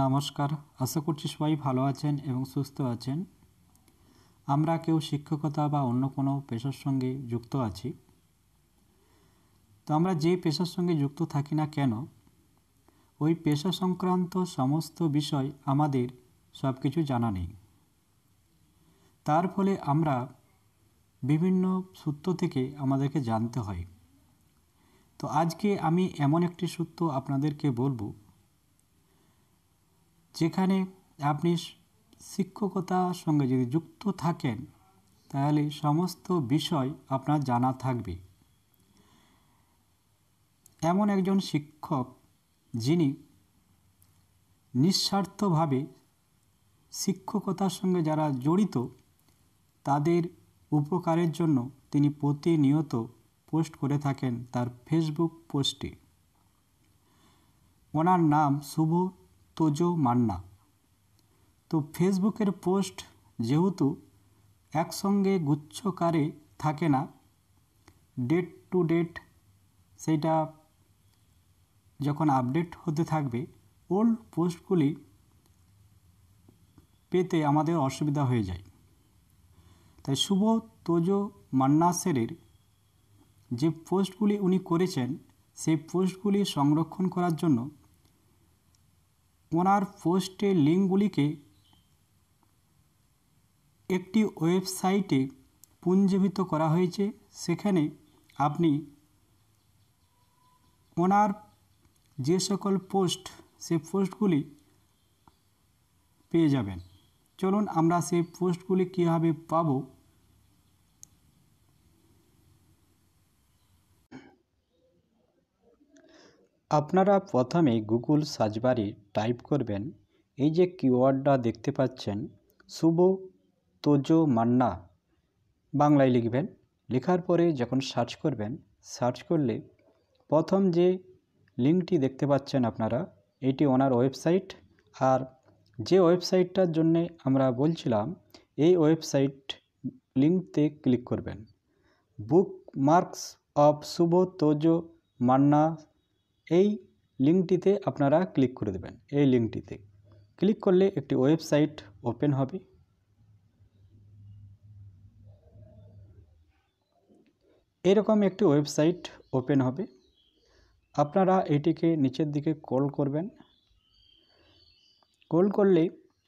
নমস্কার আশা করছি সবাই ভালো আছেন এবং সুস্থ আছেন আমরা কেউ শিক্ষকতা বা অন্য কোনো পেশার সঙ্গে যুক্ত আছি তো আমরা যে পেশার সঙ্গে যুক্ত থাকি না কেন ওই পেশা সংক্রান্ত সমস্ত বিষয় আমাদের সব কিছু জানা নেই তার ফলে আমরা বিভিন্ন সূত্র থেকে আমাদেরকে জানতে হয় তো আজকে আমি এমন একটি সূত্র আপনাদেরকে বলবো যেখানে আপনি শিক্ষকতার সঙ্গে যদি যুক্ত থাকেন তাহলে সমস্ত বিষয় আপনার জানা থাকবে এমন একজন শিক্ষক যিনি নিঃস্বার্থভাবে শিক্ষকতার সঙ্গে যারা জড়িত তাদের উপকারের জন্য তিনি প্রতিনিয়ত পোস্ট করে থাকেন তার ফেসবুক পোস্টে ওনার নাম শুভ তোজো মান্না তো ফেসবুকের পোস্ট যেহেতু একসঙ্গে গুচ্ছকারে থাকে না ডেট টু ডেট সেইটা যখন আপডেট হতে থাকবে ওল্ড পোস্টগুলি পেতে আমাদের অসুবিধা হয়ে যায় তাই শুভ তোজো মান্না সেরের যে পোস্টগুলি উনি করেছেন সেই পোস্টগুলি সংরক্ষণ করার জন্য ওনার পোস্টের লিঙ্কগুলিকে একটি ওয়েবসাইটে পুঞ্জীভূত করা হয়েছে সেখানে আপনি ওনার যে সকল পোস্ট সে পোস্টগুলি পেয়ে যাবেন চলুন আমরা সেই পোস্টগুলি কীভাবে পাবো আপনারা প্রথমে গুগল সার্চ বারে টাইপ করবেন এই যে কিওয়ার্ডটা দেখতে পাচ্ছেন শুভ তোজো মান্না বাংলায় লিখবেন লেখার পরে যখন সার্চ করবেন সার্চ করলে প্রথম যে লিঙ্কটি দেখতে পাচ্ছেন আপনারা এটি ওনার ওয়েবসাইট আর যে ওয়েবসাইটটার জন্য আমরা বলছিলাম এই ওয়েবসাইট লিঙ্কতে ক্লিক করবেন book marks of Shubho Tojo Manna এই লিঙ্কটিতে আপনারা ক্লিক করে দেবেন এই লিঙ্কটিতে ক্লিক করলে একটি ওয়েবসাইট ওপেন হবে এরকম একটি ওয়েবসাইট ওপেন হবে আপনারা এটিকে নিচের দিকে কল করবেন কল করলে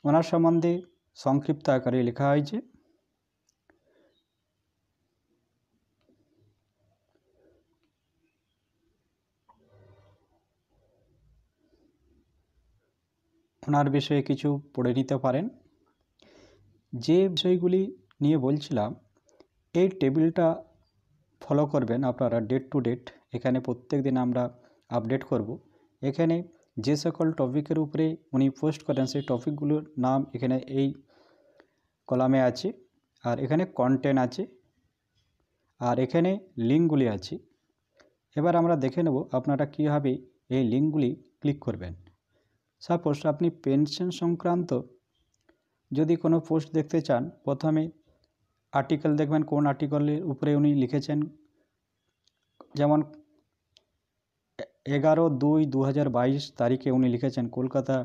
ওনার সম্বন্ধে সংক্ষিপ্ত আকারে লেখা হয়েছে ওনার বিষয়ে কিছু পড়ে নিতে পারেন যে বিষয়গুলি নিয়ে বলছিলাম এই টেবিলটা ফলো করবেন আপনারা ডেট টু ডেট এখানে প্রত্যেক দিন আমরা আপডেট করব এখানে যে সকল টপিকের উপরে উনি পোস্ট করেন সেই টপিকগুলোর নাম এখানে এই কলামে আছে আর এখানে কন্টেন্ট আছে আর এখানে লিঙ্কগুলি আছে এবার আমরা দেখে নেব আপনারা কীভাবে এই লিঙ্কগুলি ক্লিক করবেন সাপোজ আপনি পেনশন সংক্রান্ত যদি কোনো পোস্ট দেখতে চান প্রথমে আর্টিকেল দেখবেন কোন আর্টিকেলের উপরে উনি লিখেছেন যেমন এগারো দুই দু বাইশ তারিখে উনি লিখেছেন কলকাতা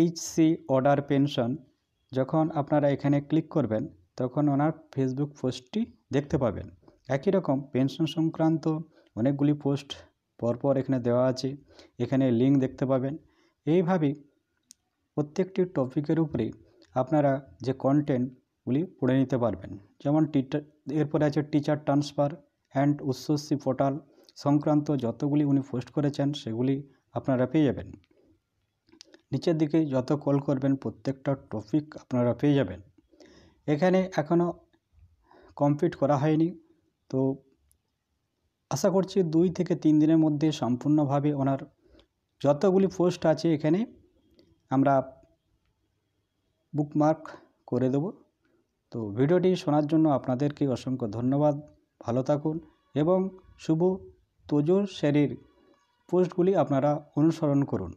এইচসি অর্ডার পেনশন যখন আপনারা এখানে ক্লিক করবেন তখন ওনার ফেসবুক পোস্টটি দেখতে পাবেন একই রকম পেনশন সংক্রান্ত অনেকগুলি পোস্ট পরপর এখানে দেওয়া আছে এখানে লিঙ্ক দেখতে পাবেন এইভাবেই প্রত্যেকটি টপিকের উপরে আপনারা যে কন্টেন্টগুলি পড়ে নিতে পারবেন যেমন টিচার এরপরে আছে teacher transfer and Uchchashree portal সংক্রান্ত যতগুলি উনি পোস্ট করেছেন সেগুলি আপনারা পেয়ে যাবেন নিচের দিকে যত কল করবেন প্রত্যেকটা টপিক আপনারা পেয়ে যাবেন এখানে এখনও কমপ্লিট করা হয়নি তো আশা করছি দুই থেকে তিন দিনের মধ্যে সম্পূর্ণভাবে ওনার যতগুলি পোস্ট আছে এখানে আমরা বুকমার্ক করে দেব তো ভিডিওটি শোনার জন্য আপনাদেরকে অসংখ্য ধন্যবাদ ভালো থাকুন এবং শুভ তজুর শ্যারির পোস্টগুলি আপনারা অনুসরণ করুন